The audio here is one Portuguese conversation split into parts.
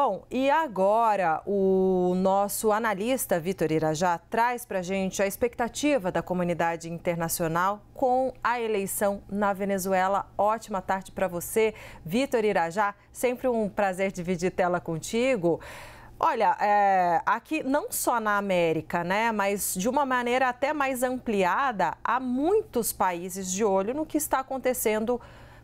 Bom, e agora o nosso analista Vitor Irajá traz para gente a expectativa da comunidade internacional com a eleição na Venezuela. Ótima tarde para você, Vitor Irajá. Sempre um prazer dividir tela contigo. Olha, é, aqui não só na América, né, mas de uma maneira até mais ampliada, há muitos países de olho no que está acontecendo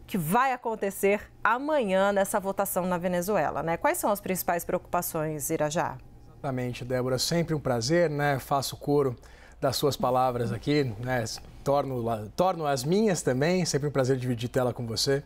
que vai acontecer amanhã nessa votação na Venezuela. Né? Quais são as principais preocupações, Irajá? Exatamente, Débora. Sempre um prazer, né? Faço coro das suas palavras aqui, né? torno, torno as minhas também. Sempre um prazer dividir tela com você.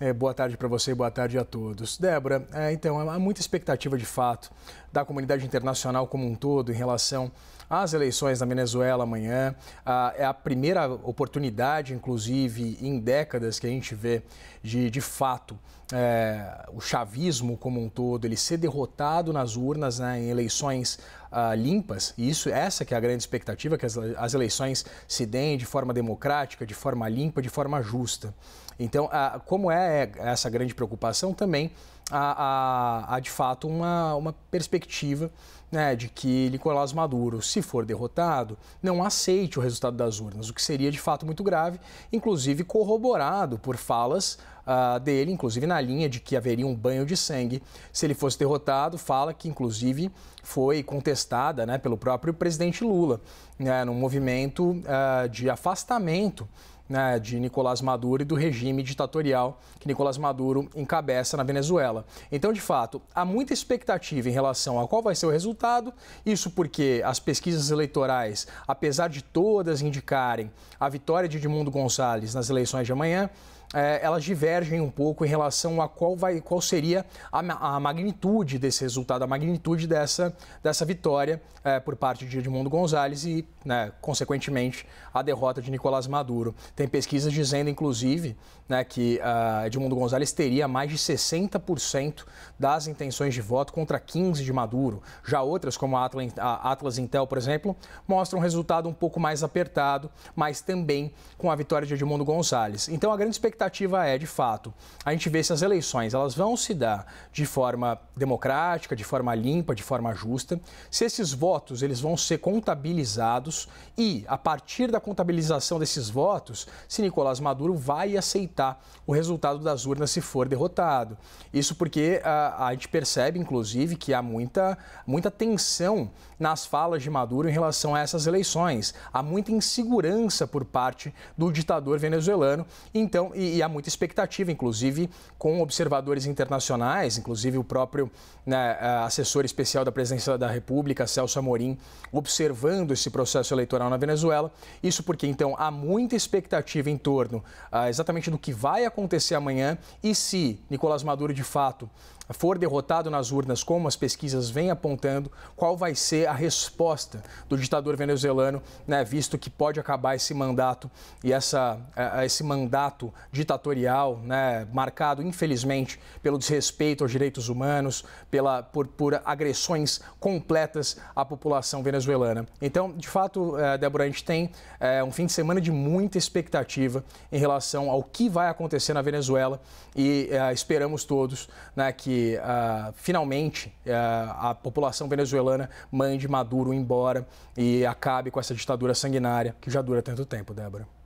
É, boa tarde para você, boa tarde a todos. Débora, é, então, há muita expectativa de fato da comunidade internacional como um todo em relação às eleições na Venezuela amanhã. Ah, é a primeira oportunidade, inclusive, em décadas que a gente vê de, de fato, é, o chavismo como um todo, ele ser derrotado nas urnas, né, em eleições ah, limpas. E isso, essa que é a grande expectativa, que as, as eleições se deem de forma forma democrática, de forma limpa, de forma justa. Então, a, como é, é essa grande preocupação, também há, de fato uma, uma perspectiva né, de que Nicolás Maduro, se for derrotado, não aceite o resultado das urnas, o que seria de fato muito grave, inclusive corroborado por falas uh, dele, inclusive na linha de que haveria um banho de sangue se ele fosse derrotado. Fala que, inclusive, foi contestada né, pelo próprio presidente Lula, né, num movimento uh, de afastamento né, de Nicolás Maduro e do regime ditatorial que Nicolás Maduro encabeça na Venezuela. Então, de fato, há muita expectativa em relação a qual vai ser o resultado, isso porque as pesquisas eleitorais, apesar de todas indicarem a vitória de Edmundo Gonçalves nas eleições de amanhã, é, elas divergem um pouco em relação a qual, vai, qual seria a, a magnitude desse resultado, a magnitude dessa, dessa vitória é, por parte de Edmundo Gonzalez e, né, consequentemente, a derrota de Nicolás Maduro. Tem pesquisas dizendo, inclusive, né, que uh, Edmundo Gonzalez teria mais de 60% das intenções de voto contra 15% de Maduro. Já outras, como a Atlas, a Atlas Intel, por exemplo, mostram um resultado um pouco mais apertado, mas também com a vitória de Edmundo Gonzalez. Então, a grande expectativa expectativa é, de fato, a gente ver se as eleições elas vão se dar de forma democrática, de forma limpa, de forma justa, se esses votos eles vão ser contabilizados e, a partir da contabilização desses votos, se Nicolás Maduro vai aceitar o resultado das urnas se for derrotado. Isso porque a, ah, a gente percebe, inclusive, que há muita, muita tensão nas falas de Maduro em relação a essas eleições. Há muita insegurança por parte do ditador venezuelano. Então, e e, há muita expectativa, inclusive com observadores internacionais, inclusive o próprio né, assessor especial da presidência da República, Celso Amorim, observando esse processo eleitoral na Venezuela. Isso porque, então, há muita expectativa em torno ah, exatamente do que vai acontecer amanhã e se Nicolás Maduro, de fato, for derrotado nas urnas, como as pesquisas vêm apontando, qual vai ser a resposta do ditador venezuelano, né, visto que pode acabar esse mandato e essa, eh, esse mandato de ditatorial, né, marcado, infelizmente, pelo desrespeito aos direitos humanos, pela, por, por agressões completas à população venezuelana. Então, de fato, eh, Débora, a gente tem é, um fim de semana de muita expectativa em relação ao que vai acontecer na Venezuela e é, esperamos todos né, que ah, finalmente a população venezuelana mande Maduro embora e acabe com essa ditadura sanguinária que já dura tanto tempo, Débora.